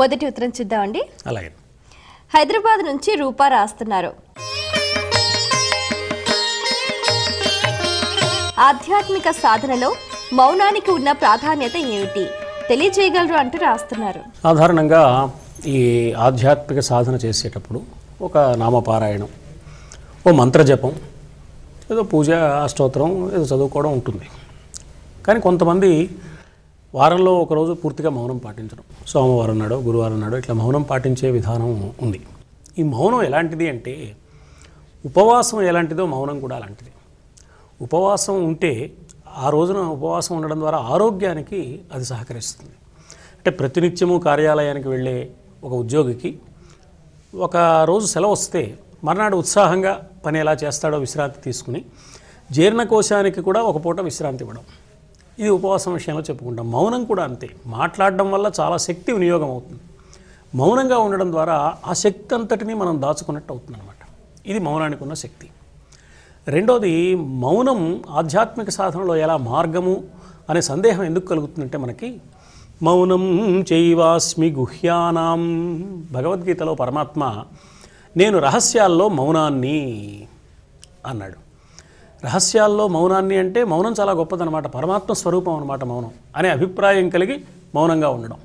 మొదటి ఉత్తరం చూద్దామండి అలాగే హైదరాబాద్ నుంచి రూపా రాస్తున్నారు ఆధ్యాత్మిక సాధనలో మౌనానికి ఉన్న ప్రాధాన్యత ఏమిటి తెలియజేయగలరు అంటూ రాస్తున్నారు సాధారణంగా ఈ ఆధ్యాత్మిక సాధన చేసేటప్పుడు ఒక నామపారాయణం ఓ మంత్రజపం ఏదో పూజ అష్టోత్తరం ఏదో చదువుకోవడం ఉంటుంది కానీ కొంతమంది వారంలో ఒకరోజు పూర్తిగా మౌనం పాటించడం సోమవారం నాడు గురువారం నాడు ఇట్లా మౌనం పాటించే విధానం ఉంది ఈ మౌనం ఎలాంటిది అంటే ఉపవాసం ఎలాంటిదో మౌనం కూడా అలాంటిది ఉపవాసం ఉంటే ఆ రోజున ఉపవాసం ఉండడం ద్వారా ఆరోగ్యానికి అది సహకరిస్తుంది అంటే ప్రతినిత్యము కార్యాలయానికి వెళ్ళే ఒక ఉద్యోగికి ఒక రోజు సెలవు వస్తే మర్నాడు ఉత్సాహంగా పని ఎలా చేస్తాడో విశ్రాంతి తీసుకుని జీర్ణకోశానికి కూడా ఒక పూట విశ్రాంతి ఇవ్వడం ఇది ఉపవాసం విషయంలో చెప్పుకుంటాం మౌనం కూడా అంతే మాట్లాడడం వల్ల చాలా శక్తి వినియోగం అవుతుంది మౌనంగా ఉండడం ద్వారా ఆ శక్తి అంతటిని మనం దాచుకున్నట్టు అవుతుంది అనమాట ఇది మౌనానికి ఉన్న శక్తి రెండోది మౌనం ఆధ్యాత్మిక సాధనలో ఎలా మార్గము అనే సందేహం ఎందుకు కలుగుతుందంటే మనకి మౌనం చైవాస్మి గుహ్యానాం భగవద్గీతలో పరమాత్మ నేను రహస్యాల్లో మౌనాన్ని అన్నాడు రహస్యాల్లో మౌనాన్ని అంటే మౌనం చాలా గొప్పదనమాట పరమాత్మ స్వరూపం అనమాట మౌనం అనే అభిప్రాయం కలిగి మౌనంగా ఉండడం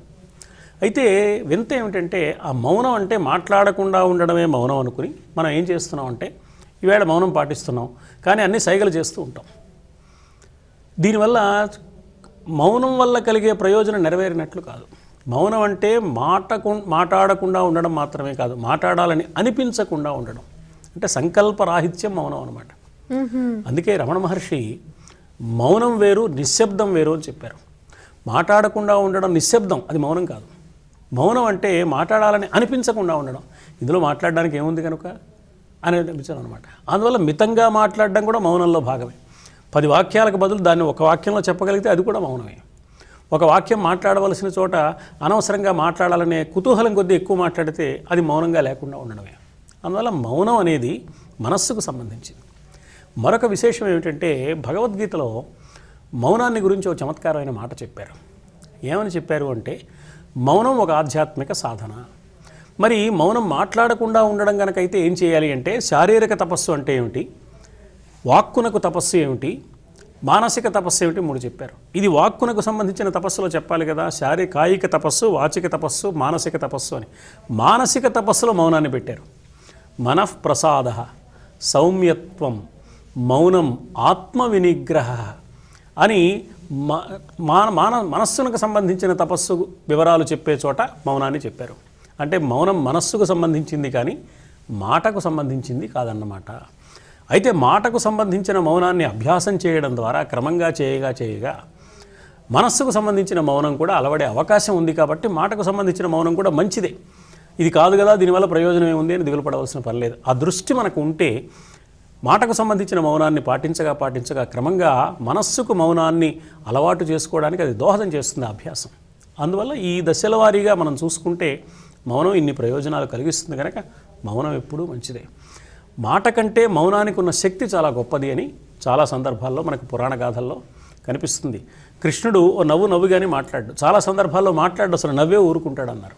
అయితే వింత ఏమిటంటే ఆ మౌనం అంటే మాట్లాడకుండా ఉండడమే మౌనం అనుకుని మనం ఏం చేస్తున్నాం అంటే ఈవేళ మౌనం పాటిస్తున్నాం కానీ అన్ని సైగలు చేస్తూ ఉంటాం దీనివల్ల మౌనం వల్ల కలిగే ప్రయోజనం నెరవేరినట్లు కాదు మౌనం అంటే మాటకు మాట్లాడకుండా ఉండడం మాత్రమే కాదు మాట్లాడాలని అనిపించకుండా ఉండడం అంటే సంకల్పరాహిత్యం మౌనం అనమాట అందుకే రమణ మహర్షి మౌనం వేరు నిశ్శబ్దం వేరు అని చెప్పారు మాట్లాడకుండా ఉండడం నిశ్శబ్దం అది మౌనం కాదు మౌనం అంటే మాట్లాడాలని అనిపించకుండా ఉండడం ఇందులో మాట్లాడడానికి ఏముంది కనుక అని అనిపించాను అనమాట అందువల్ల మితంగా మాట్లాడడం కూడా మౌనంలో భాగమే పది వాక్యాలకు బదులు దాన్ని ఒక వాక్యంలో చెప్పగలిగితే అది కూడా మౌనమే ఒక వాక్యం మాట్లాడవలసిన చోట అనవసరంగా మాట్లాడాలనే కుతూహలం కొద్దీ ఎక్కువ మాట్లాడితే అది మౌనంగా లేకుండా ఉండడమే అందువల్ల మౌనం అనేది మనస్సుకు సంబంధించింది మరొక విశేషం ఏమిటంటే భగవద్గీతలో మౌనాన్ని గురించి ఒక చమత్కారమైన మాట చెప్పారు ఏమని చెప్పారు అంటే మౌనం ఒక ఆధ్యాత్మిక సాధన మరి మౌనం మాట్లాడకుండా ఉండడం కనుకైతే ఏం చేయాలి అంటే శారీరక తపస్సు అంటే ఏమిటి వాక్కునకు తపస్సు ఏమిటి మానసిక తపస్సు ఏమిటి మూడు చెప్పారు ఇది వాక్కునకు సంబంధించిన తపస్సులో చెప్పాలి కదా శారీ కాయిక తపస్సు వాచిక తపస్సు మానసిక తపస్సు అని మానసిక తపస్సులో మౌనాన్ని పెట్టారు మనఃప్రసాద సౌమ్యత్వం మౌనం ఆత్మ వినిగ్రహ అని మాన మాన మనస్సునకు సంబంధించిన తపస్సు వివరాలు చెప్పే చోట మౌనాన్ని చెప్పారు అంటే మౌనం మనస్సుకు సంబంధించింది కానీ మాటకు సంబంధించింది కాదన్నమాట అయితే మాటకు సంబంధించిన మౌనాన్ని అభ్యాసం చేయడం ద్వారా క్రమంగా చేయగా చేయగా మనస్సుకు సంబంధించిన మౌనం కూడా అలవడే అవకాశం ఉంది కాబట్టి మాటకు సంబంధించిన మౌనం కూడా మంచిదే ఇది కాదు కదా దీనివల్ల ప్రయోజనం ఏముంది అని దిగులు పడవలసిన పని లేదు ఆ దృష్టి మనకు ఉంటే మాటకు సంబంధించిన మౌనాన్ని పాటించగా పాటించగా క్రమంగా మనస్సుకు మౌనాన్ని అలవాటు చేసుకోవడానికి అది దోహదం చేస్తుంది అభ్యాసం అందువల్ల ఈ దశల వారీగా మనం చూసుకుంటే మౌనం ఇన్ని ప్రయోజనాలు కలిగిస్తుంది కనుక మౌనం ఎప్పుడూ మంచిదే మాట కంటే మౌనానికి ఉన్న శక్తి చాలా గొప్పది అని చాలా సందర్భాల్లో మనకు పురాణ గాథల్లో కనిపిస్తుంది కృష్ణుడు ఓ నవ్వు నవ్వుగానే మాట్లాడు చాలా సందర్భాల్లో మాట్లాడు అసలు నవ్వే ఊరుకుంటాడు అన్నారు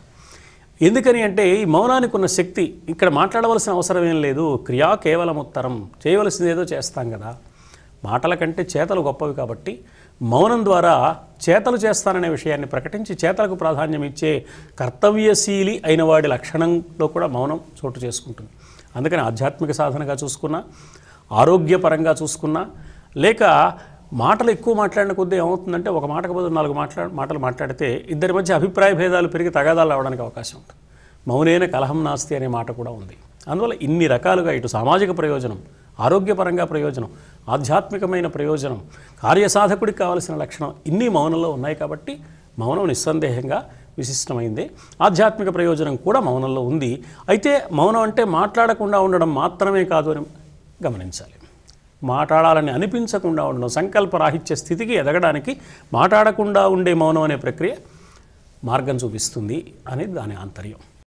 ఎందుకని అంటే ఈ మౌనానికి ఉన్న శక్తి ఇక్కడ మాట్లాడవలసిన అవసరం ఏం లేదు క్రియా కేవలం ఉత్తరం చేయవలసింది ఏదో చేస్తాం కదా మాటల కంటే చేతలు గొప్పవి కాబట్టి మౌనం ద్వారా చేతలు చేస్తాననే విషయాన్ని ప్రకటించి చేతలకు ప్రాధాన్యం ఇచ్చే కర్తవ్యశీలి అయిన వాడి లక్షణంలో కూడా మౌనం చోటు చేసుకుంటుంది అందుకని ఆధ్యాత్మిక సాధనగా చూసుకున్నా ఆరోగ్యపరంగా చూసుకున్నా లేక మాటలు ఎక్కువ మాట్లాడిన కొద్దీ ఏమవుతుందంటే ఒక మాటకు బదులు నాలుగు మాట్లా మాటలు మాట్లాడితే ఇద్దరి మధ్య అభిప్రాయ భేదాలు పెరిగి తగాదాలు అవడానికి అవకాశం ఉంటుంది మౌనైన కలహం నాస్తి అనే మాట కూడా ఉంది అందువల్ల ఇన్ని రకాలుగా ఇటు సామాజిక ప్రయోజనం ఆరోగ్యపరంగా ప్రయోజనం ఆధ్యాత్మికమైన ప్రయోజనం కార్యసాధకుడికి కావలసిన లక్షణం ఇన్ని మౌనంలో ఉన్నాయి కాబట్టి మౌనం నిస్సందేహంగా విశిష్టమైంది ఆధ్యాత్మిక ప్రయోజనం కూడా మౌనంలో ఉంది అయితే మౌనం అంటే మాట్లాడకుండా ఉండడం మాత్రమే కాదు అని గమనించాలి మాట్లాడాలని అనిపించకుండా ఉండడం సంకల్పరాహిత్య స్థితికి ఎదగడానికి మాట్లాడకుండా ఉండే మౌనం అనే ప్రక్రియ మార్గం చూపిస్తుంది అనేది దాని ఆంతర్యం